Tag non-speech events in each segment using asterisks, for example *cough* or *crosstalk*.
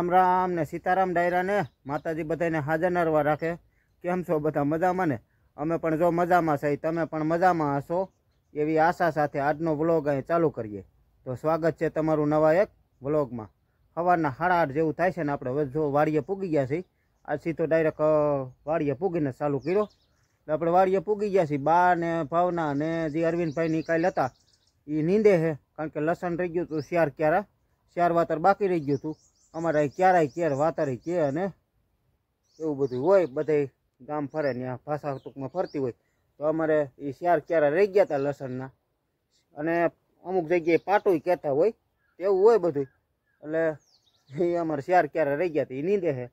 રામ રામ ને સીતારામ ને માતાજી બધાને હાજર નરવા રાખે કેમ છો બધા મજામાં ને અમે પણ જો મજામાં છે તમે પણ મજામાં હશો એવી આશા સાથે આજનો વ્લોગ અહીં ચાલુ કરીએ તો સ્વાગત છે તમારું નવા એક વ્લોગમાં સવારના સાડા જેવું થાય છે ને આપણે જો વાડીએ પૂગી ગયા છીએ આજ સીધો ડાયરેક્ટ વાડીએ પૂગીને ચાલુ કર્યો એટલે આપણે વાડીએ પૂગી ગયા છીએ બા ને ભાવના ને જે અરવિંદભાઈની કાંઈ હતા એ નીંદે છે કારણ કે લસણ રહી ગયું હતું શિયાર ક્યારે શિયાર વાતર બાકી રહી ગયું હતું અમારે ક્યારેય કેર વાતારે કે અને એવું બધું હોય બધે ગામ ફરે ને ભાષા ટૂંકમાં ફરતી હોય તો અમારે એ શિયાર ક્યારે રહી ગયા હતા લસણના અને અમુક જગ્યાએ પાટોય કહેતા હોય એવું હોય બધું એટલે એ અમારે શિયાર ક્યારે રહી ગયા હતા એ નીંદે છે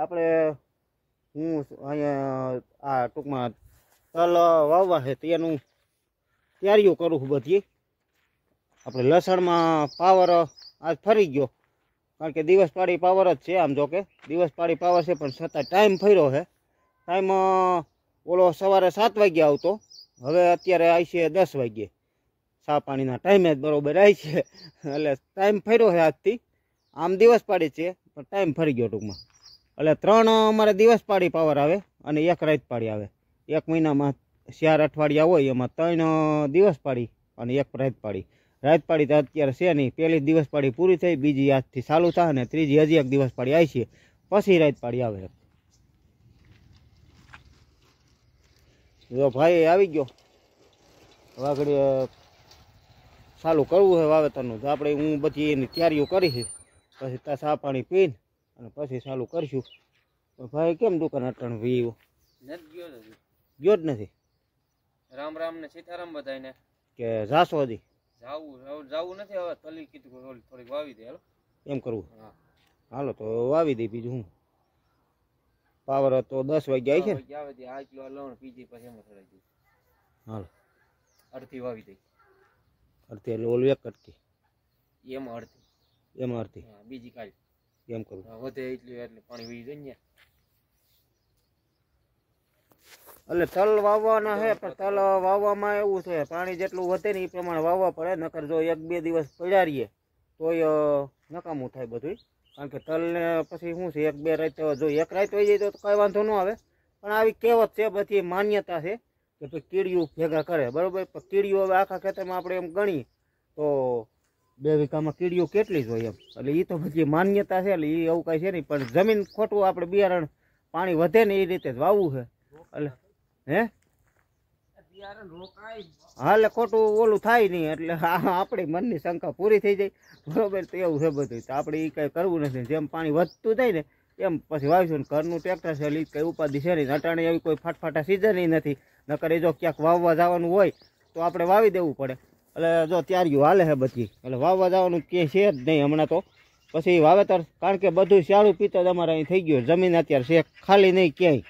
આપણે હું અહીંયા આ ટૂંકમાં તલ વાવવા છે તેનું એનું તૈયારીઓ કરું છું બધી આપણે લસણમાં પાવર આજ ફરી ગયો કારણ કે દિવસ પાડી પાવર જ છે આમ જો કે દિવસ પાડી પાવર છે પણ છતાં ટાઈમ ફર્યો છે ટાઈમ ઓલો સવારે સાત વાગ્યે આવતો હવે અત્યારે આવી છે દસ વાગ્યે સા પાણીના ટાઈમે જ બરોબર આવી છે એટલે ટાઈમ ફર્યો છે આજથી આમ દિવસ પાડી છે પણ ટાઈમ ફરી ગયો ટૂંકમાં એટલે ત્રણ અમારે દિવસ પાડી પાવર આવે અને એક રાત પાડી આવે એક મહિનામાં ચાર અઠવાડિયા હોય એમાં ત્રણ દિવસ પાડી અને એક રાત પાડી રાત પાડી તો અત્યારે છે નહીં પહેલી દિવસ પાડી પૂરી થઈ બીજી આજથી ચાલુ થાય અને ત્રીજી હજી એક દિવસ પાડી આવી છે પછી રાત પાડી આવે જો ભાઈ આવી ગયો વાઘડી ચાલુ કરવું છે વાવેતરનું તો આપણે હું બધી એની તૈયારીઓ કરીશ પછી ત્યાં ચા પાણી પીને અને પછી ચાલુ કરીશું તો ભાઈ કેમ દુકાન અટણ વીવો ગયો જ નથી રામ રામ ને સીતારામ બધાને કે જાશો હજી જાવું જાવું નથી હવે તલી કીધું ઓલી થોડીક વાવી દે હાલો એમ કરવું હાલો તો વાવી દે બીજું હું પાવર તો દસ વાગ્યા આવી છે આવે તે આ કિલો લવણ પીજી પછી એમાં ચડાવી દઉં હાલો અડધી વાવી દઈ અડધી એટલે ઓલું એક કટકી એમાં અડધી એમાં અડધી બીજી કાઢી એમ કરું વધે એટલી એટલે પાણી વી જાય ને એટલે તલ વાવવાના છે પણ તલ વાવવામાં એવું છે પાણી જેટલું વધે ને એ પ્રમાણે વાવવા પડે નકર જો એક બે દિવસ પડ્યા તોય નકામું થાય બધું કારણ કે તલને પછી શું છે એક બે રાત જો એક રાત હોય જાય તો કાંઈ વાંધો ન આવે પણ આવી કહેવત છે બધી માન્યતા છે કે ભાઈ કીડીયું ભેગા કરે બરાબર પણ કીડીઓ હવે આખા ખેતરમાં આપણે એમ ગણીએ તો બે વીઘામાં કીડીઓ કેટલી જ હોય એમ એટલે એ તો બધી માન્યતા છે એટલે એ એવું કાંઈ છે નહીં પણ જમીન ખોટું આપણે બિયારણ પાણી વધે ને એ રીતે જ વાવવું છે એટલે હે હાલે ખોટું ઓલું થાય નહીં એટલે આપણી મનની શંકા પૂરી થઈ જાય બરોબર તો એવું છે બધું તો આપણે એ કંઈ કરવું નથી જેમ પાણી વધતું જાય ને એમ પછી વાવીશું ને ઘરનું ટ્રેક્ટર છે એટલે કંઈ ઉપાધિ છે નહીં અટાણે એવી કોઈ ફાટફાટા સીઝન નથી નકર એ જો ક્યાંક વાવવા જવાનું હોય તો આપણે વાવી દેવું પડે એટલે જો ત્યારીઓ હાલે છે બધી એટલે વાવવા જવાનું કે છે જ નહીં હમણાં તો પછી વાવેતર કારણ કે બધું શાળું પીતો જ અમારે અહીં થઈ ગયું જમીન અત્યારે છે ખાલી નહીં ક્યાંય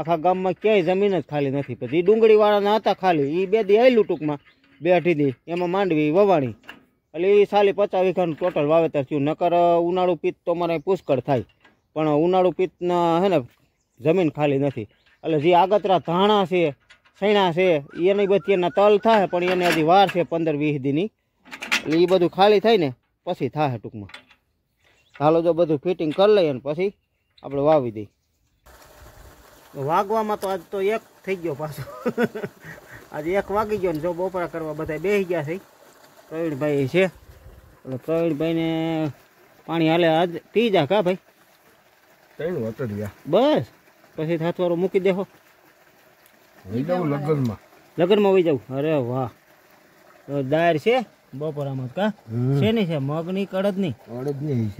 આખા ગામમાં ક્યાંય જમીન જ ખાલી નથી પછી ડુંગળીવાળાના હતા ખાલી એ બે દી આવેલું ટૂંકમાં બે અઢી દી એમાં માંડવી વવાણી એટલે એ સાલી પચાસ વીઘાનું ટોટલ વાવેતર થયું નકર ઉનાળુ પિત્ત તો મારે પુષ્કળ થાય પણ ઉનાળુ પિત્તના હે ને જમીન ખાલી નથી એટલે જે આગતરા ધાણા છે સૈણા છે એની બધી એના તલ થાય પણ એને હજી વાર છે પંદર વીસ દીની એટલે એ બધું ખાલી થાય ને પછી થાય ટૂંકમાં હાલો જો બધું ફિટિંગ કરી લઈએ ને પછી આપણે વાવી દઈએ વાગવામાં તો આજ તો એક થઈ ગયો પાછો *laughs* આજે એક વાગી ગયો ને જો બપોરા કરવા બધા બેસી ગયા થઈ પ્રવીણભાઈ છે એટલે પ્રવીણભાઈને પાણી હાલે આજ પી જા કા ભાઈ ત્રણ વતરિયા બસ પછી હાથવાળું મૂકી દેહો લગ્નમાં લગ્નમાં વહી જાવ અરે વાહ દાયર છે બપોરામાં તો ખબર પડે કે અમને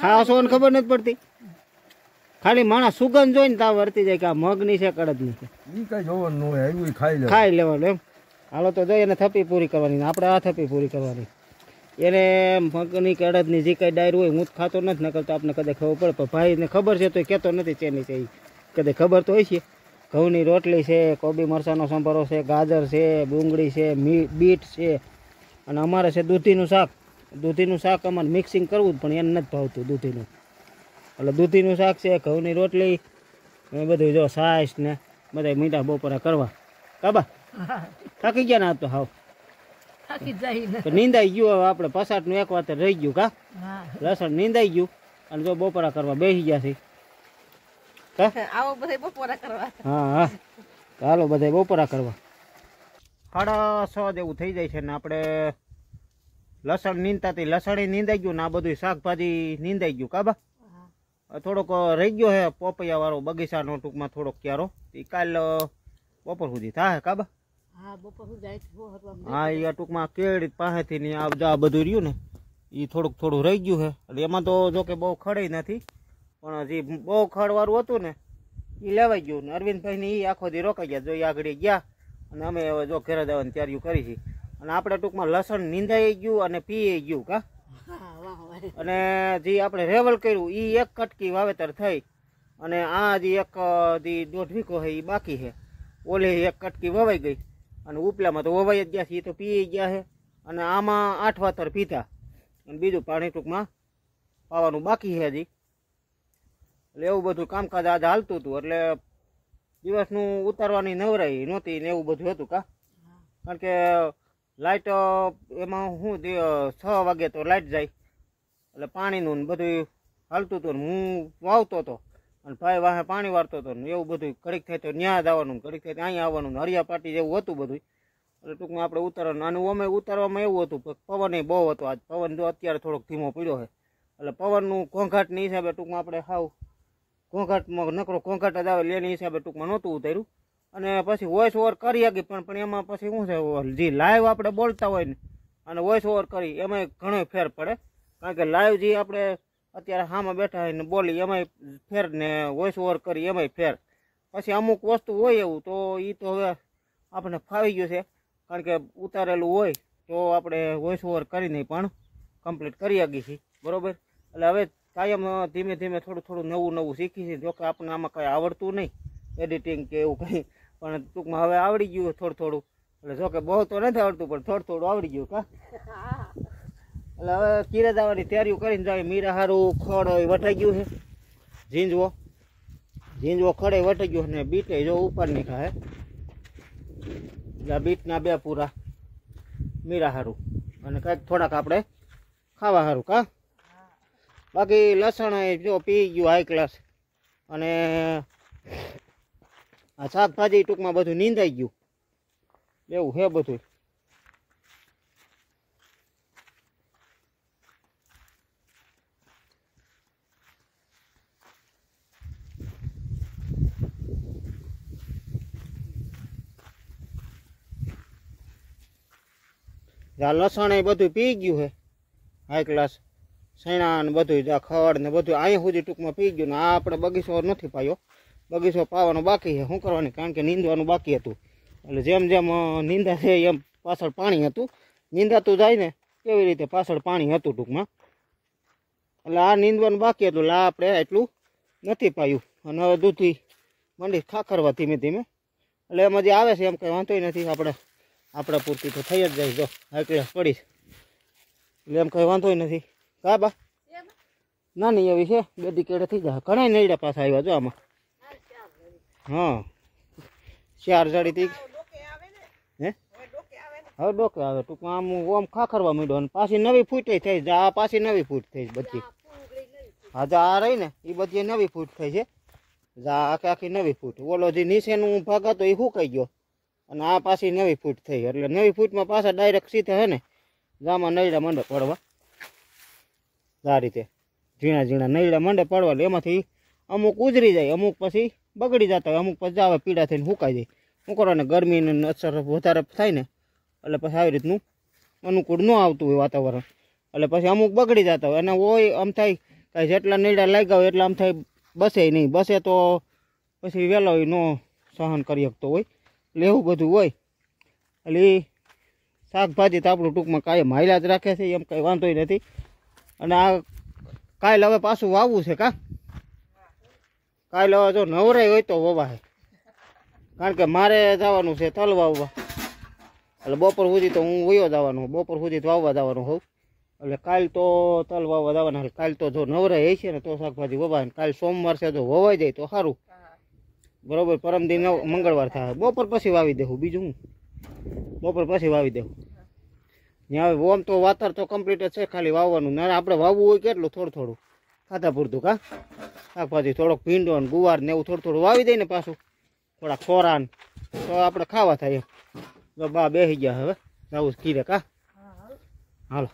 ખાસો ને ખબર નથી પડતી ખાલી માણસ સુગંધ જોઈને તાવ વર્તી જાય કે આ મગની છે કડદ ની ખાઈ લેવાનું એમ હાલો તો જઈને થપી પૂરી કરવાની આપણે આ થપી પૂરી કરવાની એને મગની કેળદની જે કાંઈ ડાયર હોય હું જ ખાતો નથી નકલ તો આપણે કદાચ ખબર પડે પણ ભાઈને ખબર છે તો એ કહેતો નથી ચેની છે એ કદાચ ખબર તો હોય છે ઘઉંની રોટલી છે કોબી મરચાંનો સંભારો છે ગાજર છે ડુંગળી છે મી બીટ છે અને અમારે છે દૂધીનું શાક દૂધીનું શાક અમારે મિક્સિંગ કરવું જ પણ એને નથી ભાવતું દૂધીનું એટલે દૂધીનું શાક છે ઘઉંની રોટલી એ બધું જો સાસ ને બધા મીઠા બપોરા કરવા કાબા થાકી ગયા ને આ તો હાવ થાકી નિંદાઈ ગયું હવે આપણે પસાટનું એક વાત રહી ગયું કા લસણ નિંદાઈ ગયું અને જો બપોરા કરવા બેસી ગયા છે આવો કરવા હા હા હાલો બધા બપોરા કરવા સાડા છ જેવું થઈ જાય છે ને આપણે લસણ નીંદતાથી લસણ નીંદાઈ ગયું ને આ બધું શાકભાજી નીંદાઈ ગયું કાબા થોડોક રહી ગયો હે પોપૈયા વાળો બગીચાનો ટૂંકમાં થોડોક ક્યારો એ કાલ બપોર સુધી થાય કાબા હા એ ટૂંકમાં કેળી પાસેથી ને આ બધું રહ્યું ને એ થોડુંક થોડું રહી ગયું છે એટલે એમાં તો જો બહુ ખડે નથી પણ જે બહુ ખડવાળું હતું ને એ લેવાઈ ગયું ને એ આખો રોકાઈ ગયા જો આગળ ગયા અને અમે હવે જો ઘેરે જવાની તૈયારીઓ કરી છે અને આપણે ટૂંકમાં લસણ નીંદાઈ ગયું અને પીએ ગયું કા અને જે આપણે રેવલ કર્યું એ એક કટકી વાવેતર થઈ અને આ જે એક દોઢ વીકો છે એ બાકી છે ઓલી એક કટકી વવાઈ ગઈ અને ઉપલામાં તો વવાઈ જ ગયા છે એ તો પી ગયા છે અને આમાં આઠ વાતર પીતા અને બીજું પાણી ટૂંકમાં પાવાનું બાકી છે હજી એટલે એવું બધું કામકાજ આજે હાલતું હતું એટલે દિવસનું ઉતારવાની નવરાઈ નહોતી ને એવું બધું હતું કા કારણ કે લાઇટ એમાં હું છ વાગે તો લાઇટ જાય એટલે પાણીનું ને બધું હાલતું હતું હું વાવતો હતો અને ભાઈ વાહે પાણી વારતો હતો ને એવું બધું ઘડીક થાય તો ન્યા જ આવવાનું ઘડીક થાય અહીંયા આવવાનું હરિયા પાટી જેવું હતું બધું એટલે ટૂંકમાં આપણે ઉતારવાનું અને અમે ઉતારવામાં એવું હતું પવન બહુ હતો આજ પવન જો અત્યારે થોડોક ધીમો પડ્યો છે એટલે પવનનું ઘોંઘાટની હિસાબે ટૂંકમાં આપણે સાવ ઘોંઘાટમાં નકરો ઘોંઘાટ જ આવે એની હિસાબે ટૂંકમાં નહોતું ઉતાર્યું અને પછી વોઇસ ઓવર કરી શકી પણ પણ એમાં પછી શું છે જે લાઈવ આપણે બોલતા હોય ને અને વોઇસ ઓવર કરી એમાં ઘણો ફેર પડે કારણ કે લાઈવ જે આપણે અત્યારે હામાં બેઠા ને બોલી એમાંય ફેર ને વોઇસ ઓવર કરી એમાંય ફેર પછી અમુક વસ્તુ હોય એવું તો એ તો હવે આપણને ફાવી ગયું છે કારણ કે ઉતારેલું હોય તો આપણે વોઇસ ઓવર કરીને પણ કમ્પ્લીટ કરી શકીએ છીએ બરાબર એટલે હવે કાયમ ધીમે ધીમે થોડું થોડું નવું નવું શીખી છીએ જોકે આપણને આમાં કંઈ આવડતું નહીં એડિટિંગ કે એવું કંઈ પણ ટૂંકમાં હવે આવડી ગયું થોડું થોડું એટલે જોકે બહુ તો નથી આવડતું પણ થોડું થોડું આવડી ગયું કા એટલે હવે કિરાત આવવાની તૈયારીઓ કરીને જાય મીરા હારું ખડ હોય વટાઈ ગયું છે ઝીંજવો ઝીંઝવો ખડે વટાઈ ગયો ને બીટે જો ઉપર નીકળે એટલે બીટના બે પૂરા મીરા હારું અને કાંઈક થોડાક આપણે ખાવા હારું કા બાકી લસણ જો પી ગયું હાઈ ક્લાસ અને આ શાકભાજી ટૂંકમાં બધું નીંદાઈ ગયું એવું છે બધું આ લસણ એ બધું પી ગયું હે હાઈ ક્લાસ સૈણા ને બધું આ ખડ ને બધું અહીંયા સુધી ટૂંકમાં પી ગયું ને આ આપણે બગીચો નથી પાયો બગીચો પાવાનો બાકી છે શું કરવાની કારણ કે નીંદવાનું બાકી હતું એટલે જેમ જેમ નીંદા છે એમ પાછળ પાણી હતું નીંદાતું જાય ને કેવી રીતે પાછળ પાણી હતું ટૂંકમાં એટલે આ નીંદવાનું બાકી હતું લા આપણે એટલું નથી પાયું અને હવે દૂધી મંડી ખાખરવા ધીમે ધીમે એટલે એમાં જે આવે છે એમ કંઈ વાંધો નથી આપણે આપણા પૂરતી તો થઈ જ જાય જો એટલે પડીશ એટલે એમ કંઈ વાંધો નથી કા બા નાની એવી છે બેટી કેડે થઈ જાય ઘણા નૈડા પાછા આવ્યા જો આમાં હા ચાર જાડી તીક હે હવે ડોકે આવે ટૂંકમાં આમ ઓમ ખાખરવા માંડ્યો અને પાછી નવી ફૂટે થઈ જાય આ પાછી નવી ફૂટ થઈ બધી હા તો આ રહી ને એ બધી નવી ફૂટ થઈ છે જા આખી આખી નવી ફૂટ ઓલો જે નીચેનું ભાગ હતો એ સુકાઈ ગયો અને આ પાછી નેવી ફૂટ થઈ એટલે નેવી ફૂટમાં પાછા ડાયરેક્ટ સીધે હે ને ગામાં નૈડા મંડે પડવા આ રીતે ઝીણા ઝીણા નૈડા મંડે પડવા એટલે એમાંથી અમુક ઉજરી જાય અમુક પછી બગડી જતા હોય અમુક પછી આવે પીડા થઈને સુકાઈ જાય શું કરવાને ગરમીની અસર વધારે થાય ને એટલે પછી આવી રીતનું અનુકૂળ ન આવતું હોય વાતાવરણ એટલે પછી અમુક બગડી જતા હોય અને હોય આમ થાય કાંઈ જેટલા નૈડા લાગ્યા હોય એટલા આમ થાય બસે નહીં બસે તો પછી વહેલો ન સહન કરી શકતો હોય લેવું બધું હોય એટલે શાકભાજી તો આપણું ટૂંકમાં કાંઈ માયલા જ રાખે છે એમ કંઈ વાંધો નથી અને આ કાંઈ હવે પાછું વાવવું છે કા કાંઈ હવે જો નવરાય હોય તો વવાય કારણ કે મારે જવાનું છે તલ વાવવા એટલે બપોર સુધી તો હું વયો જવાનું બપોર સુધી તો વાવવા જવાનું હોઉં એટલે કાલ તો તલ વાવવા જવાના કાલ તો જો નવરાય છે ને તો શાકભાજી વવાય કાલ સોમવાર છે જો વવાઈ જાય તો સારું બરોબર પરમ દિન મંગળવાર થાય બપોર પછી વાવી દેવું બીજું હું બપોર પછી વાવી દેવું ત્યાં હવે ઓમ તો વાતર તો કમ્પ્લીટ જ છે ખાલી વાવવાનું ના આપણે વાવવું હોય કેટલું થોડું થોડું ખાતા પૂરતું કા શાકભાજી થોડોક ભીંડો ને ગુવાર ને એવું થોડું થોડું વાવી દઈએ ને પાછું થોડાક ખોરા ને તો આપણે ખાવા થાય એમ બા બેસી ગયા હવે જવું કીરે કા હાલો